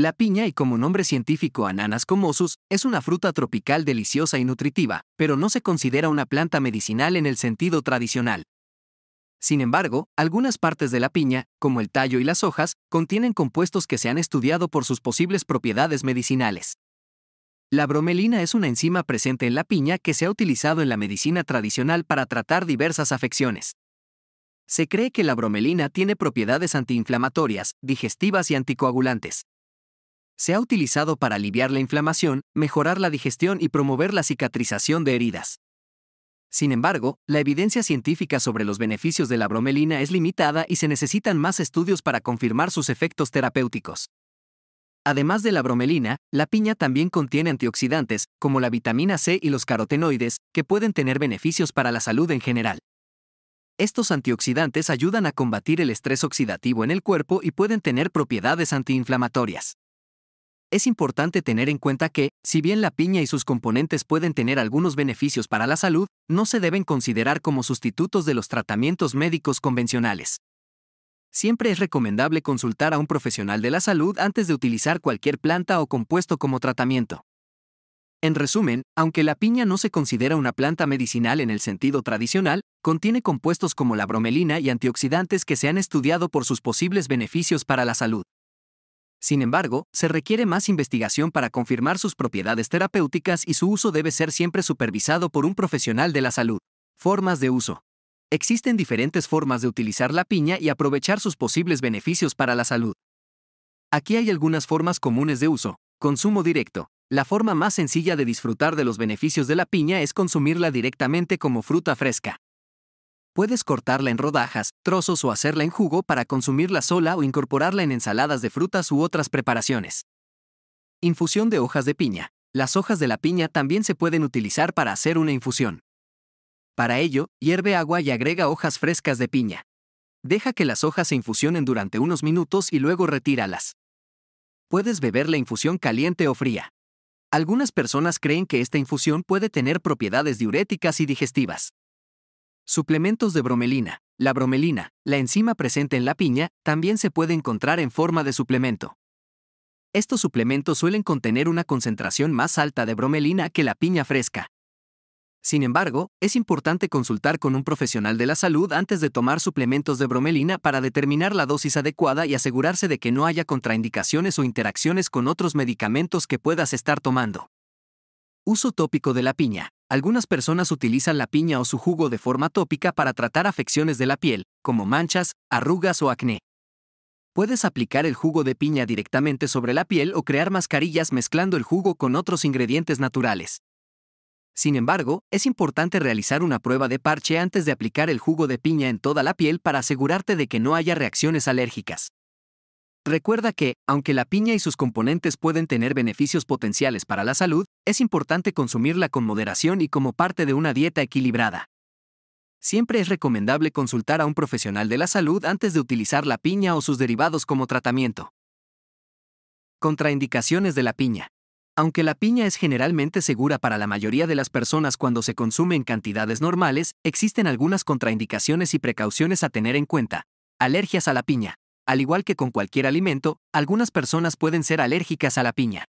La piña y como nombre científico Ananas comosus es una fruta tropical deliciosa y nutritiva, pero no se considera una planta medicinal en el sentido tradicional. Sin embargo, algunas partes de la piña, como el tallo y las hojas, contienen compuestos que se han estudiado por sus posibles propiedades medicinales. La bromelina es una enzima presente en la piña que se ha utilizado en la medicina tradicional para tratar diversas afecciones. Se cree que la bromelina tiene propiedades antiinflamatorias, digestivas y anticoagulantes se ha utilizado para aliviar la inflamación, mejorar la digestión y promover la cicatrización de heridas. Sin embargo, la evidencia científica sobre los beneficios de la bromelina es limitada y se necesitan más estudios para confirmar sus efectos terapéuticos. Además de la bromelina, la piña también contiene antioxidantes, como la vitamina C y los carotenoides, que pueden tener beneficios para la salud en general. Estos antioxidantes ayudan a combatir el estrés oxidativo en el cuerpo y pueden tener propiedades antiinflamatorias es importante tener en cuenta que, si bien la piña y sus componentes pueden tener algunos beneficios para la salud, no se deben considerar como sustitutos de los tratamientos médicos convencionales. Siempre es recomendable consultar a un profesional de la salud antes de utilizar cualquier planta o compuesto como tratamiento. En resumen, aunque la piña no se considera una planta medicinal en el sentido tradicional, contiene compuestos como la bromelina y antioxidantes que se han estudiado por sus posibles beneficios para la salud. Sin embargo, se requiere más investigación para confirmar sus propiedades terapéuticas y su uso debe ser siempre supervisado por un profesional de la salud. Formas de uso. Existen diferentes formas de utilizar la piña y aprovechar sus posibles beneficios para la salud. Aquí hay algunas formas comunes de uso. Consumo directo. La forma más sencilla de disfrutar de los beneficios de la piña es consumirla directamente como fruta fresca. Puedes cortarla en rodajas, trozos o hacerla en jugo para consumirla sola o incorporarla en ensaladas de frutas u otras preparaciones. Infusión de hojas de piña. Las hojas de la piña también se pueden utilizar para hacer una infusión. Para ello, hierve agua y agrega hojas frescas de piña. Deja que las hojas se infusionen durante unos minutos y luego retíralas. Puedes beber la infusión caliente o fría. Algunas personas creen que esta infusión puede tener propiedades diuréticas y digestivas. Suplementos de bromelina. La bromelina, la enzima presente en la piña, también se puede encontrar en forma de suplemento. Estos suplementos suelen contener una concentración más alta de bromelina que la piña fresca. Sin embargo, es importante consultar con un profesional de la salud antes de tomar suplementos de bromelina para determinar la dosis adecuada y asegurarse de que no haya contraindicaciones o interacciones con otros medicamentos que puedas estar tomando. Uso tópico de la piña. Algunas personas utilizan la piña o su jugo de forma tópica para tratar afecciones de la piel, como manchas, arrugas o acné. Puedes aplicar el jugo de piña directamente sobre la piel o crear mascarillas mezclando el jugo con otros ingredientes naturales. Sin embargo, es importante realizar una prueba de parche antes de aplicar el jugo de piña en toda la piel para asegurarte de que no haya reacciones alérgicas. Recuerda que, aunque la piña y sus componentes pueden tener beneficios potenciales para la salud, es importante consumirla con moderación y como parte de una dieta equilibrada. Siempre es recomendable consultar a un profesional de la salud antes de utilizar la piña o sus derivados como tratamiento. Contraindicaciones de la piña. Aunque la piña es generalmente segura para la mayoría de las personas cuando se consume en cantidades normales, existen algunas contraindicaciones y precauciones a tener en cuenta. Alergias a la piña al igual que con cualquier alimento, algunas personas pueden ser alérgicas a la piña.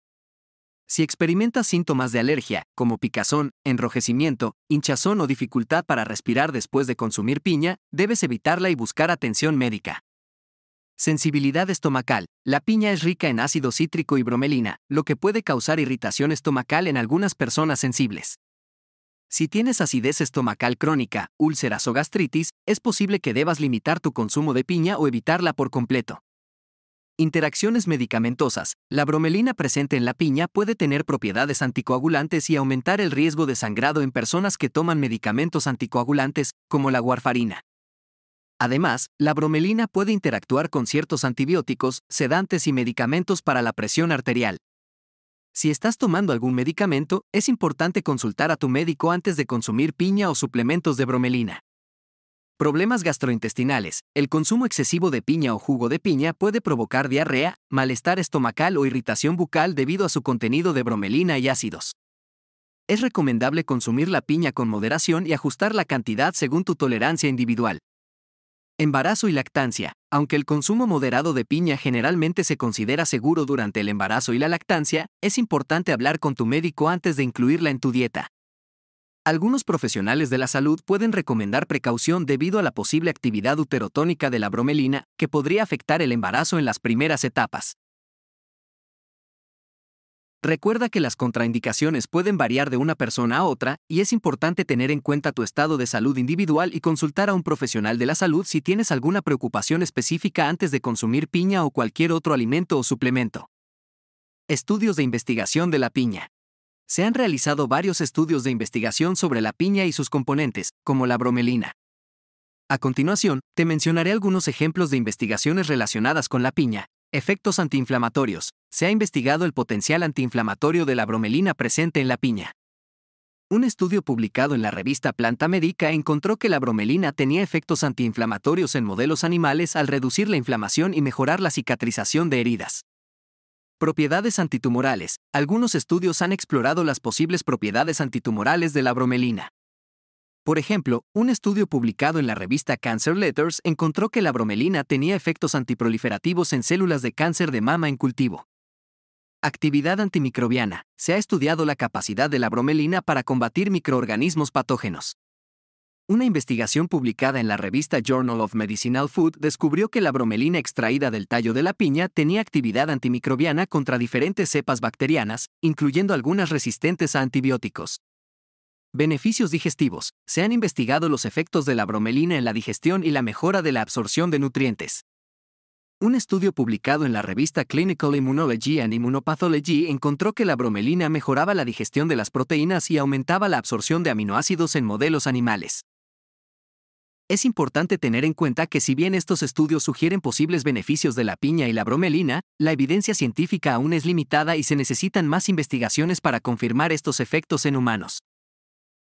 Si experimentas síntomas de alergia, como picazón, enrojecimiento, hinchazón o dificultad para respirar después de consumir piña, debes evitarla y buscar atención médica. Sensibilidad estomacal. La piña es rica en ácido cítrico y bromelina, lo que puede causar irritación estomacal en algunas personas sensibles. Si tienes acidez estomacal crónica, úlceras o gastritis, es posible que debas limitar tu consumo de piña o evitarla por completo. Interacciones medicamentosas. La bromelina presente en la piña puede tener propiedades anticoagulantes y aumentar el riesgo de sangrado en personas que toman medicamentos anticoagulantes, como la warfarina. Además, la bromelina puede interactuar con ciertos antibióticos, sedantes y medicamentos para la presión arterial. Si estás tomando algún medicamento, es importante consultar a tu médico antes de consumir piña o suplementos de bromelina. Problemas gastrointestinales. El consumo excesivo de piña o jugo de piña puede provocar diarrea, malestar estomacal o irritación bucal debido a su contenido de bromelina y ácidos. Es recomendable consumir la piña con moderación y ajustar la cantidad según tu tolerancia individual. Embarazo y lactancia. Aunque el consumo moderado de piña generalmente se considera seguro durante el embarazo y la lactancia, es importante hablar con tu médico antes de incluirla en tu dieta. Algunos profesionales de la salud pueden recomendar precaución debido a la posible actividad uterotónica de la bromelina, que podría afectar el embarazo en las primeras etapas. Recuerda que las contraindicaciones pueden variar de una persona a otra y es importante tener en cuenta tu estado de salud individual y consultar a un profesional de la salud si tienes alguna preocupación específica antes de consumir piña o cualquier otro alimento o suplemento. Estudios de investigación de la piña. Se han realizado varios estudios de investigación sobre la piña y sus componentes, como la bromelina. A continuación, te mencionaré algunos ejemplos de investigaciones relacionadas con la piña, efectos antiinflamatorios, se ha investigado el potencial antiinflamatorio de la bromelina presente en la piña. Un estudio publicado en la revista Planta Médica encontró que la bromelina tenía efectos antiinflamatorios en modelos animales al reducir la inflamación y mejorar la cicatrización de heridas. Propiedades antitumorales. Algunos estudios han explorado las posibles propiedades antitumorales de la bromelina. Por ejemplo, un estudio publicado en la revista Cancer Letters encontró que la bromelina tenía efectos antiproliferativos en células de cáncer de mama en cultivo. Actividad antimicrobiana. Se ha estudiado la capacidad de la bromelina para combatir microorganismos patógenos. Una investigación publicada en la revista Journal of Medicinal Food descubrió que la bromelina extraída del tallo de la piña tenía actividad antimicrobiana contra diferentes cepas bacterianas, incluyendo algunas resistentes a antibióticos. Beneficios digestivos. Se han investigado los efectos de la bromelina en la digestión y la mejora de la absorción de nutrientes. Un estudio publicado en la revista Clinical Immunology and Immunopathology encontró que la bromelina mejoraba la digestión de las proteínas y aumentaba la absorción de aminoácidos en modelos animales. Es importante tener en cuenta que si bien estos estudios sugieren posibles beneficios de la piña y la bromelina, la evidencia científica aún es limitada y se necesitan más investigaciones para confirmar estos efectos en humanos.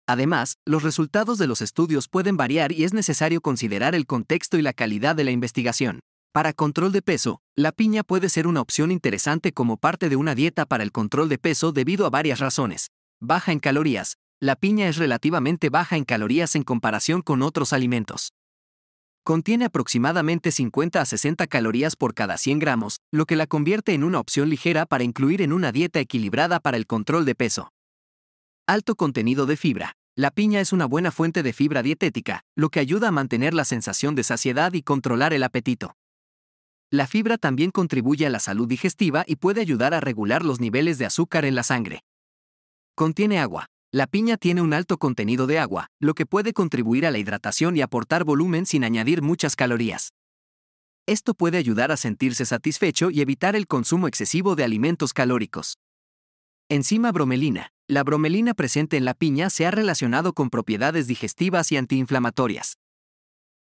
Además, los resultados de los estudios pueden variar y es necesario considerar el contexto y la calidad de la investigación. Para control de peso, la piña puede ser una opción interesante como parte de una dieta para el control de peso debido a varias razones. Baja en calorías. La piña es relativamente baja en calorías en comparación con otros alimentos. Contiene aproximadamente 50 a 60 calorías por cada 100 gramos, lo que la convierte en una opción ligera para incluir en una dieta equilibrada para el control de peso. Alto contenido de fibra. La piña es una buena fuente de fibra dietética, lo que ayuda a mantener la sensación de saciedad y controlar el apetito. La fibra también contribuye a la salud digestiva y puede ayudar a regular los niveles de azúcar en la sangre. Contiene agua. La piña tiene un alto contenido de agua, lo que puede contribuir a la hidratación y aportar volumen sin añadir muchas calorías. Esto puede ayudar a sentirse satisfecho y evitar el consumo excesivo de alimentos calóricos. Enzima bromelina. La bromelina presente en la piña se ha relacionado con propiedades digestivas y antiinflamatorias.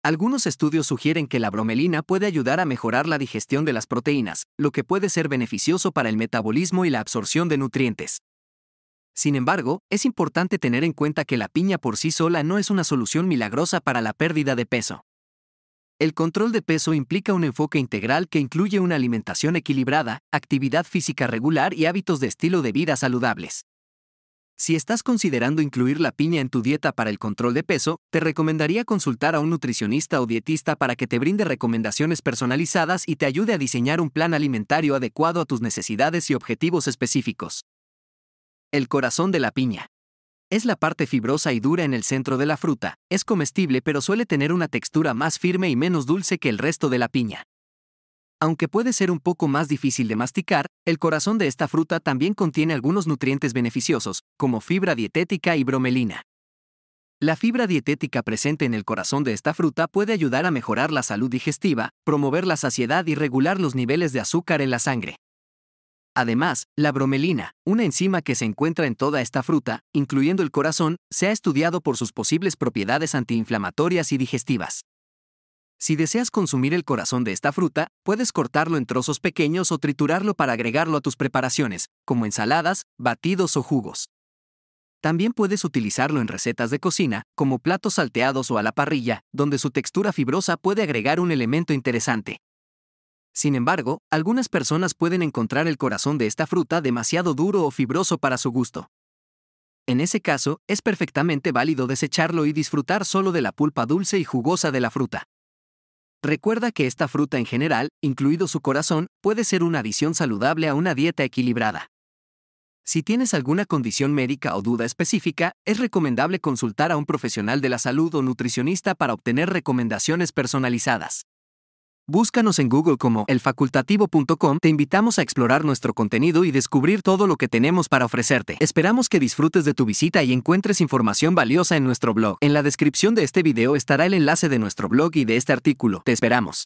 Algunos estudios sugieren que la bromelina puede ayudar a mejorar la digestión de las proteínas, lo que puede ser beneficioso para el metabolismo y la absorción de nutrientes. Sin embargo, es importante tener en cuenta que la piña por sí sola no es una solución milagrosa para la pérdida de peso. El control de peso implica un enfoque integral que incluye una alimentación equilibrada, actividad física regular y hábitos de estilo de vida saludables. Si estás considerando incluir la piña en tu dieta para el control de peso, te recomendaría consultar a un nutricionista o dietista para que te brinde recomendaciones personalizadas y te ayude a diseñar un plan alimentario adecuado a tus necesidades y objetivos específicos. El corazón de la piña. Es la parte fibrosa y dura en el centro de la fruta, es comestible pero suele tener una textura más firme y menos dulce que el resto de la piña. Aunque puede ser un poco más difícil de masticar, el corazón de esta fruta también contiene algunos nutrientes beneficiosos, como fibra dietética y bromelina. La fibra dietética presente en el corazón de esta fruta puede ayudar a mejorar la salud digestiva, promover la saciedad y regular los niveles de azúcar en la sangre. Además, la bromelina, una enzima que se encuentra en toda esta fruta, incluyendo el corazón, se ha estudiado por sus posibles propiedades antiinflamatorias y digestivas. Si deseas consumir el corazón de esta fruta, puedes cortarlo en trozos pequeños o triturarlo para agregarlo a tus preparaciones, como ensaladas, batidos o jugos. También puedes utilizarlo en recetas de cocina, como platos salteados o a la parrilla, donde su textura fibrosa puede agregar un elemento interesante. Sin embargo, algunas personas pueden encontrar el corazón de esta fruta demasiado duro o fibroso para su gusto. En ese caso, es perfectamente válido desecharlo y disfrutar solo de la pulpa dulce y jugosa de la fruta. Recuerda que esta fruta en general, incluido su corazón, puede ser una adición saludable a una dieta equilibrada. Si tienes alguna condición médica o duda específica, es recomendable consultar a un profesional de la salud o nutricionista para obtener recomendaciones personalizadas. Búscanos en Google como elfacultativo.com. Te invitamos a explorar nuestro contenido y descubrir todo lo que tenemos para ofrecerte. Esperamos que disfrutes de tu visita y encuentres información valiosa en nuestro blog. En la descripción de este video estará el enlace de nuestro blog y de este artículo. Te esperamos.